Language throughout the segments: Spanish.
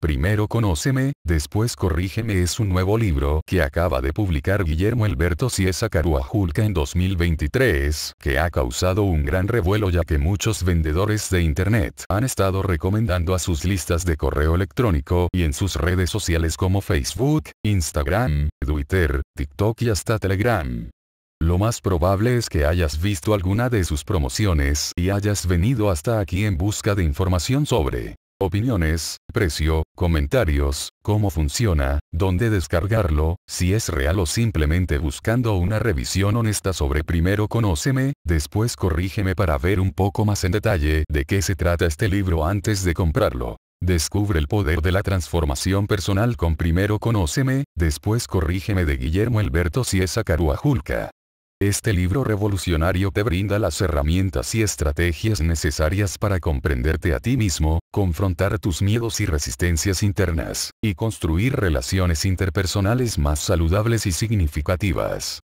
Primero Conóceme, después Corrígeme es un nuevo libro que acaba de publicar Guillermo Alberto Ciesa Caruajulca en 2023, que ha causado un gran revuelo ya que muchos vendedores de internet han estado recomendando a sus listas de correo electrónico y en sus redes sociales como Facebook, Instagram, Twitter, TikTok y hasta Telegram. Lo más probable es que hayas visto alguna de sus promociones y hayas venido hasta aquí en busca de información sobre opiniones, precio, comentarios, cómo funciona, dónde descargarlo, si es real o simplemente buscando una revisión honesta sobre primero conóceme, después corrígeme para ver un poco más en detalle de qué se trata este libro antes de comprarlo. Descubre el poder de la transformación personal con Primero Conóceme, después Corrígeme de Guillermo Alberto Ciesa Caruajulca. Este libro revolucionario te brinda las herramientas y estrategias necesarias para comprenderte a ti mismo, confrontar tus miedos y resistencias internas, y construir relaciones interpersonales más saludables y significativas.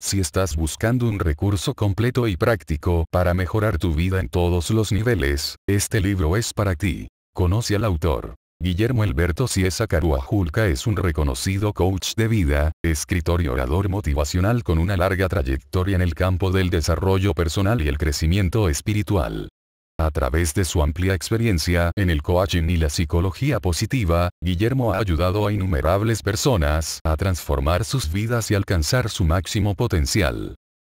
Si estás buscando un recurso completo y práctico para mejorar tu vida en todos los niveles, este libro es para ti. Conoce al autor, Guillermo Alberto Ciesa Caruajulca es un reconocido coach de vida, escritor y orador motivacional con una larga trayectoria en el campo del desarrollo personal y el crecimiento espiritual. A través de su amplia experiencia en el coaching y la psicología positiva, Guillermo ha ayudado a innumerables personas a transformar sus vidas y alcanzar su máximo potencial.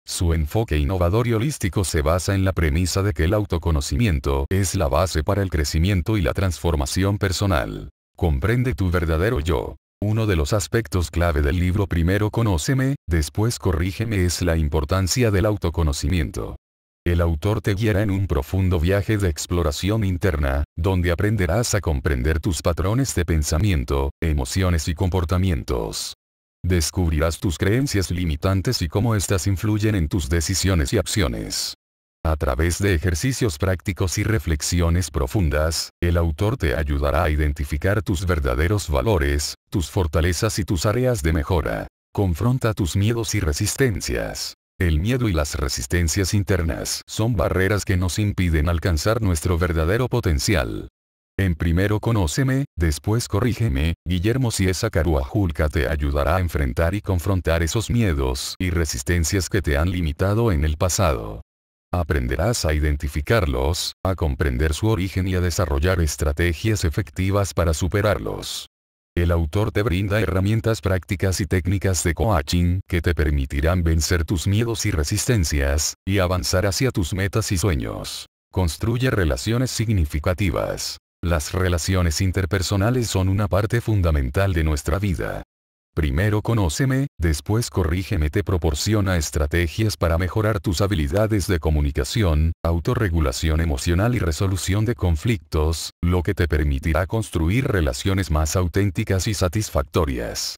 Su enfoque innovador y holístico se basa en la premisa de que el autoconocimiento es la base para el crecimiento y la transformación personal. Comprende tu verdadero yo. Uno de los aspectos clave del libro Primero Conóceme, después Corrígeme es la importancia del autoconocimiento. El autor te guiará en un profundo viaje de exploración interna, donde aprenderás a comprender tus patrones de pensamiento, emociones y comportamientos. Descubrirás tus creencias limitantes y cómo éstas influyen en tus decisiones y acciones. A través de ejercicios prácticos y reflexiones profundas, el autor te ayudará a identificar tus verdaderos valores, tus fortalezas y tus áreas de mejora. Confronta tus miedos y resistencias. El miedo y las resistencias internas son barreras que nos impiden alcanzar nuestro verdadero potencial. En primero conóceme, después corrígeme, Guillermo si esa caruajulca te ayudará a enfrentar y confrontar esos miedos y resistencias que te han limitado en el pasado. Aprenderás a identificarlos, a comprender su origen y a desarrollar estrategias efectivas para superarlos. El autor te brinda herramientas prácticas y técnicas de coaching que te permitirán vencer tus miedos y resistencias, y avanzar hacia tus metas y sueños. Construye relaciones significativas. Las relaciones interpersonales son una parte fundamental de nuestra vida. Primero conóceme, después corrígeme te proporciona estrategias para mejorar tus habilidades de comunicación, autorregulación emocional y resolución de conflictos, lo que te permitirá construir relaciones más auténticas y satisfactorias.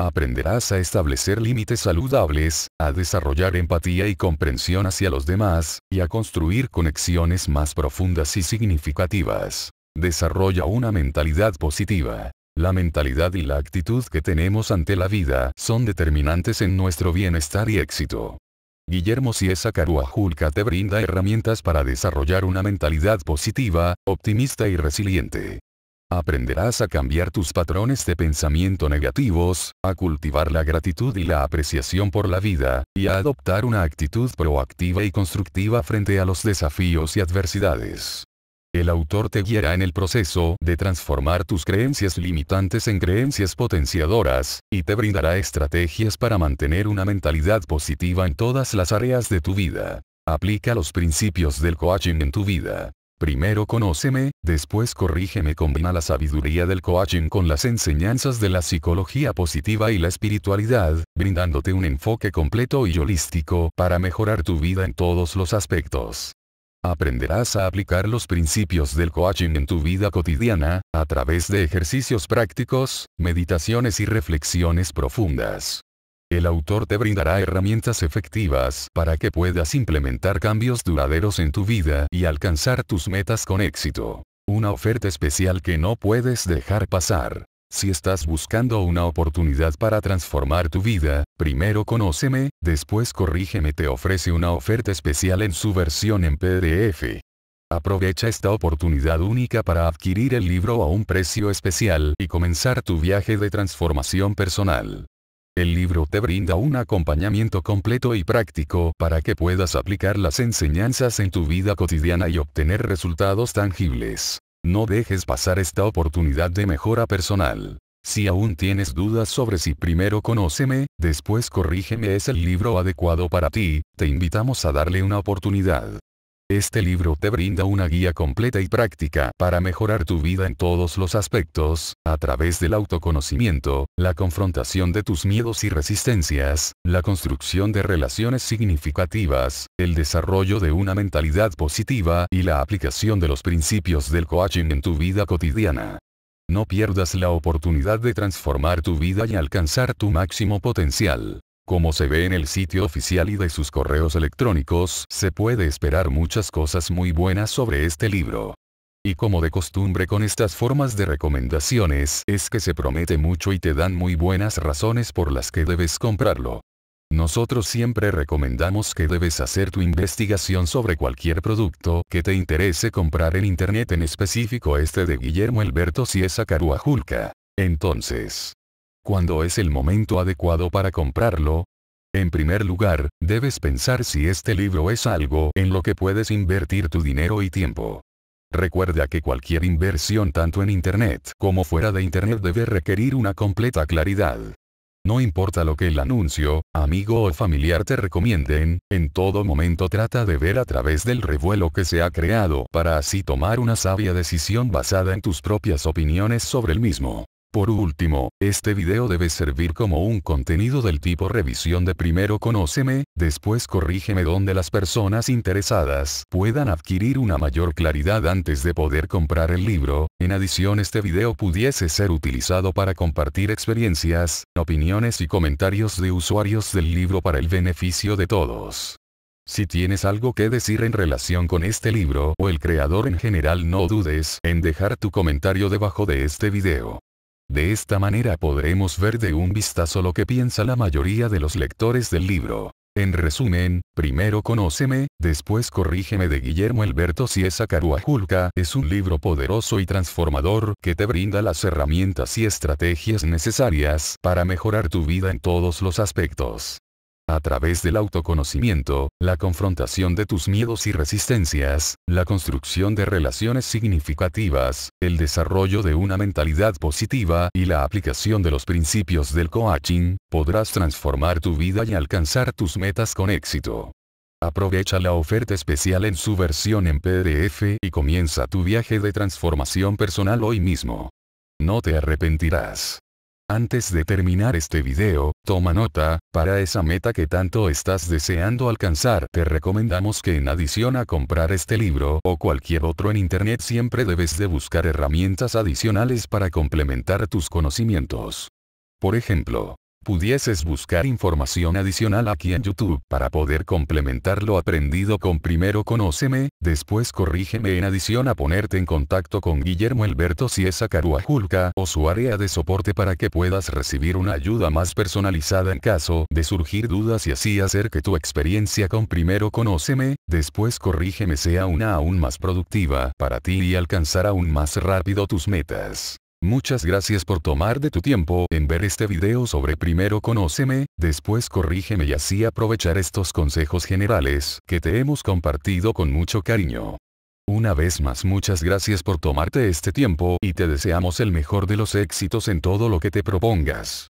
Aprenderás a establecer límites saludables, a desarrollar empatía y comprensión hacia los demás, y a construir conexiones más profundas y significativas desarrolla una mentalidad positiva. La mentalidad y la actitud que tenemos ante la vida son determinantes en nuestro bienestar y éxito. Guillermo Ciesa Caruajulca te brinda herramientas para desarrollar una mentalidad positiva, optimista y resiliente. Aprenderás a cambiar tus patrones de pensamiento negativos, a cultivar la gratitud y la apreciación por la vida, y a adoptar una actitud proactiva y constructiva frente a los desafíos y adversidades. El autor te guiará en el proceso de transformar tus creencias limitantes en creencias potenciadoras, y te brindará estrategias para mantener una mentalidad positiva en todas las áreas de tu vida. Aplica los principios del coaching en tu vida. Primero conóceme, después corrígeme. Combina la sabiduría del coaching con las enseñanzas de la psicología positiva y la espiritualidad, brindándote un enfoque completo y holístico para mejorar tu vida en todos los aspectos. Aprenderás a aplicar los principios del coaching en tu vida cotidiana, a través de ejercicios prácticos, meditaciones y reflexiones profundas. El autor te brindará herramientas efectivas para que puedas implementar cambios duraderos en tu vida y alcanzar tus metas con éxito. Una oferta especial que no puedes dejar pasar. Si estás buscando una oportunidad para transformar tu vida, primero conóceme, después corrígeme te ofrece una oferta especial en su versión en PDF. Aprovecha esta oportunidad única para adquirir el libro a un precio especial y comenzar tu viaje de transformación personal. El libro te brinda un acompañamiento completo y práctico para que puedas aplicar las enseñanzas en tu vida cotidiana y obtener resultados tangibles. No dejes pasar esta oportunidad de mejora personal. Si aún tienes dudas sobre si primero conóceme, después corrígeme es el libro adecuado para ti, te invitamos a darle una oportunidad. Este libro te brinda una guía completa y práctica para mejorar tu vida en todos los aspectos, a través del autoconocimiento, la confrontación de tus miedos y resistencias, la construcción de relaciones significativas, el desarrollo de una mentalidad positiva y la aplicación de los principios del coaching en tu vida cotidiana. No pierdas la oportunidad de transformar tu vida y alcanzar tu máximo potencial. Como se ve en el sitio oficial y de sus correos electrónicos, se puede esperar muchas cosas muy buenas sobre este libro. Y como de costumbre con estas formas de recomendaciones, es que se promete mucho y te dan muy buenas razones por las que debes comprarlo. Nosotros siempre recomendamos que debes hacer tu investigación sobre cualquier producto que te interese comprar en internet en específico este de Guillermo Alberto Ciesa Caruajulca. Entonces, cuándo es el momento adecuado para comprarlo? En primer lugar, debes pensar si este libro es algo en lo que puedes invertir tu dinero y tiempo. Recuerda que cualquier inversión tanto en Internet como fuera de Internet debe requerir una completa claridad. No importa lo que el anuncio, amigo o familiar te recomienden, en todo momento trata de ver a través del revuelo que se ha creado para así tomar una sabia decisión basada en tus propias opiniones sobre el mismo. Por último, este video debe servir como un contenido del tipo revisión de primero conóceme, después corrígeme donde las personas interesadas puedan adquirir una mayor claridad antes de poder comprar el libro. En adición este video pudiese ser utilizado para compartir experiencias, opiniones y comentarios de usuarios del libro para el beneficio de todos. Si tienes algo que decir en relación con este libro o el creador en general no dudes en dejar tu comentario debajo de este video. De esta manera podremos ver de un vistazo lo que piensa la mayoría de los lectores del libro. En resumen, primero conóceme, después corrígeme de Guillermo Alberto esa Caruajulca es un libro poderoso y transformador que te brinda las herramientas y estrategias necesarias para mejorar tu vida en todos los aspectos. A través del autoconocimiento, la confrontación de tus miedos y resistencias, la construcción de relaciones significativas, el desarrollo de una mentalidad positiva y la aplicación de los principios del coaching, podrás transformar tu vida y alcanzar tus metas con éxito. Aprovecha la oferta especial en su versión en PDF y comienza tu viaje de transformación personal hoy mismo. No te arrepentirás. Antes de terminar este video, toma nota, para esa meta que tanto estás deseando alcanzar te recomendamos que en adición a comprar este libro o cualquier otro en internet siempre debes de buscar herramientas adicionales para complementar tus conocimientos. Por ejemplo, pudieses buscar información adicional aquí en YouTube para poder complementar lo aprendido con primero conóceme, después corrígeme en adición a ponerte en contacto con Guillermo Alberto Ciesa Caruajulca o su área de soporte para que puedas recibir una ayuda más personalizada en caso de surgir dudas y así hacer que tu experiencia con primero conóceme, después corrígeme sea una aún más productiva para ti y alcanzar aún más rápido tus metas. Muchas gracias por tomar de tu tiempo en ver este video sobre primero conóceme, después corrígeme y así aprovechar estos consejos generales que te hemos compartido con mucho cariño. Una vez más muchas gracias por tomarte este tiempo y te deseamos el mejor de los éxitos en todo lo que te propongas.